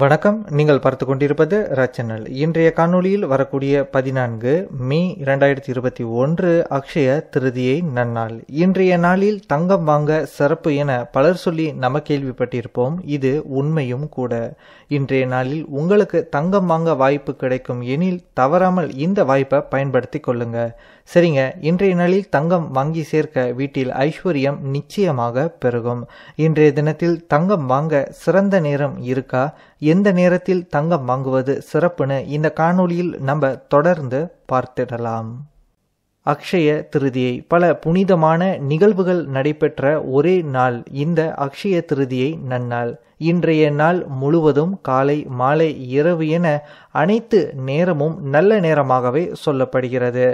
வணக்கம் நீங்கள் பார்த்து கொண்டிருப்பது ரச்சனல் இன்றைய காணொளியில் வரக்கூடிய பதினான்கு மே இரண்டாயிரத்தி இருபத்தி ஒன்று அக்ஷய திருதியை நன்னாள் இன்றைய நாளில் தங்கம் வாங்க சிறப்பு என பலர் சொல்லி நம்ம கேள்விப்பட்டிருப்போம் இது உண்மையும் கூட இன்றைய நாளில் உங்களுக்கு தங்கம் வாங்க வாய்ப்பு கிடைக்கும் எனில் தவறாமல் இந்த வாய்ப்பை பயன்படுத்தி கொள்ளுங்க சரிங்க இன்றைய நாளில் தங்கம் வாங்கி சேர்க்க வீட்டில் ஐஸ்வர்யம் நிச்சயமாக பெருகும் இன்றைய தினத்தில் தங்கம் வாங்க சிறந்த நேரம் இருக்கா எந்த நேரத்தில் தங்கம் வாங்குவது சிறப்புன்னு இந்த காணொளியில் நம்ம தொடர்ந்து பார்த்திடலாம் அக்ஷய திருதியை பல புனிதமான நிகழ்வுகள் நடைபெற்ற ஒரே நாள் இந்த அக்ஷய திருதியை நன்னாள் இன்றைய நாள் முழுவதும் காலை மாலை இரவு என அனைத்து நேரமும் நல்ல நேரமாகவே சொல்லப்படுகிறது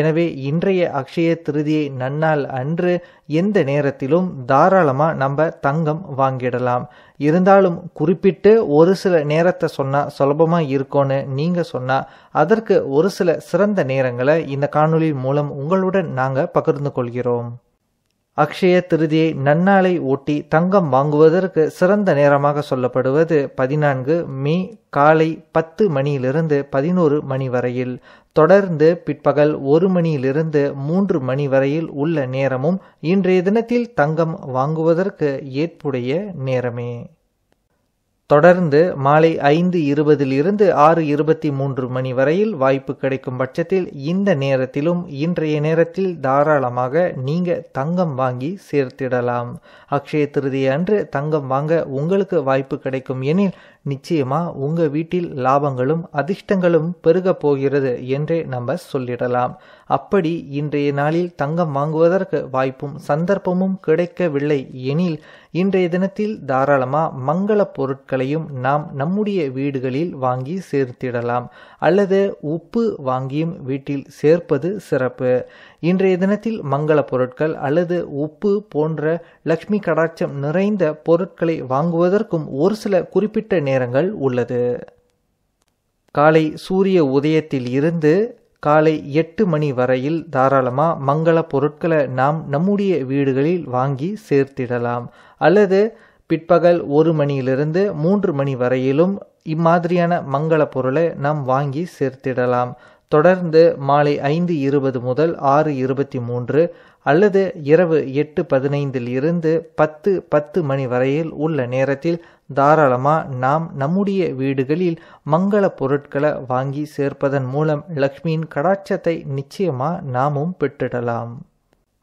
எனவே இன்றைய அக்ஷய திருதியை நன்னாள் அன்று எந்த நேரத்திலும் தாராளமாக நம்ம தங்கம் வாங்கிடலாம் இருந்தாலும் குறிப்பிட்டு ஒரு சில நேரத்தை சொன்னால் சுலபமாக இருக்கும்னு நீங்கள் சொன்னால் அதற்கு ஒரு சில சிறந்த நேரங்களை இந்த காணொலி மூலம் உங்களுடன் நாங்கள் பகிர்ந்து கொள்கிறோம் அக்ஷய திருதியை நன்னாளை ஒட்டி தங்கம் வாங்குவதற்கு சிறந்த நேரமாக சொல்லப்படுவது பதினான்கு மே காலை பத்து மணியிலிருந்து பதினோரு மணி வரையில் தொடர்ந்து பிற்பகல் ஒரு மணியிலிருந்து மூன்று மணி வரையில் உள்ள நேரமும் இன்றைய தினத்தில் தங்கம் வாங்குவதற்கு ஏற்புடைய நேரமே தொடர்ந்து மாலை ஐந்து இருபதிலிருந்து ஆறு இருபத்தி மூன்று மணி வரையில் வாய்ப்பு கிடைக்கும் பட்சத்தில் இந்த நேரத்திலும் இன்றைய நேரத்தில் தாராளமாக நீங்க தங்கம் வாங்கி சேர்த்திடலாம் அக்ஷய திருதிய அன்று தங்கம் வாங்க உங்களுக்கு வாய்ப்பு கிடைக்கும் எனில் நிச்சயமா உங்க வீட்டில் லாபங்களும் அதிர்ஷ்டங்களும் பெருக போகிறது என்றே நம்ம சொல்லிடலாம் அப்படி இன்றைய நாளில் தங்கம் வாங்குவதற்கு வாய்ப்பும் சந்தர்ப்பமும் கிடைக்கவில்லை எனில் இன்றைய தினத்தில் தாராளமா மங்கள பொருட்களையும் நாம் நம்முடைய வீடுகளில் வாங்கி சேர்த்திடலாம் அல்லது உப்பு வாங்கியும் வீட்டில் சேர்ப்பது சிறப்பு இன்றைய தினத்தில் மங்கள பொருட்கள் அல்லது உப்பு போன்ற லக்ஷ்மி கடாட்சம் நிறைந்த பொருட்களை வாங்குவதற்கும் ஒரு சில குறிப்பிட்ட நேரங்கள் உள்ளது காலை சூரிய உதயத்தில் இருந்து காலை எட்டு மணி வரையில் தாராளமாக மங்கள பொருட்களை நாம் நம்முடைய வீடுகளில் வாங்கி சேர்த்திடலாம் அல்லது பிற்பகல் ஒரு மணியிலிருந்து மூன்று மணி வரையிலும் இம்மாதிரியான மங்கள பொருளை நாம் வாங்கி சேர்த்திடலாம் தொடர்ந்து மாலை ஐந்து இருபது முதல் ஆறு இருபத்தி மூன்று அல்லது இரவு எட்டு பதினைந்தில் இருந்து பத்து பத்து மணி வரையில் உள்ள நேரத்தில் தாராளமாக நாம் நம்முடைய வீடுகளில் மங்கள பொருட்களை வாங்கி சேர்ப்பதன் மூலம் லக்ஷ்மியின் கடாட்சத்தை நிச்சயமாக நாமும் பெற்றிடலாம்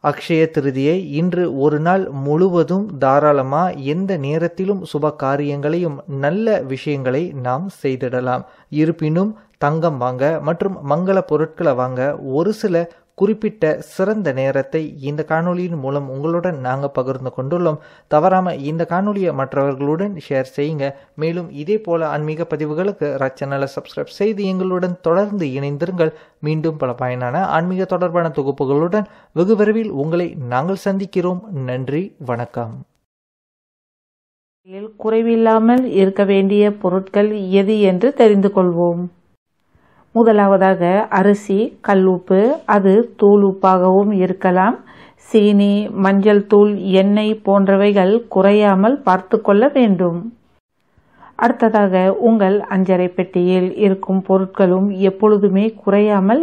அக்ஷய திருதியை இன்று ஒரு நாள் முழுவதும் தாராளமாக எந்த நேரத்திலும் சுப காரியங்களையும் நல்ல விஷயங்களை நாம் செய்திடலாம் இருப்பினும் தங்கம் வாங்க மற்றும் மங்கள பொருட்களை வாங்க ஒரு சில குறிப்பிட்ட சிறந்த நேரத்தை இந்த காணொலியின் மூலம் உங்களுடன் நாங்கள் பகிர்ந்து கொண்டுள்ளோம் தவறாமல் இந்த காணொலியை மற்றவர்களுடன் ஷேர் செய்யுங்க மேலும் இதே போல ஆன்மீக பதிவுகளுக்கு ரச்சனலை சப்ஸ்கிரைப் செய்து எங்களுடன் தொடர்ந்து இணைந்திருங்கள் மீண்டும் பல பயனான ஆன்மீக தொடர்பான தொகுப்புகளுடன் வெகு விரைவில் உங்களை நாங்கள் சந்திக்கிறோம் நன்றி வணக்கம் குறைவில்லாமல் இருக்க வேண்டிய பொருட்கள் எது என்று தெரிந்து கொள்வோம் முதலாவதாக அரிசி கல்லுப்பு அது தூள் உப்பாகவும் இருக்கலாம் சீனி மஞ்சள் தூள் எண்ணெய் போன்றவைகள் குறையாமல் பார்த்து கொள்ள வேண்டும் அடுத்ததாக உங்கள் அஞ்சரை பெட்டியில் இருக்கும் பொருட்களும் எப்பொழுதுமே குறையாமல்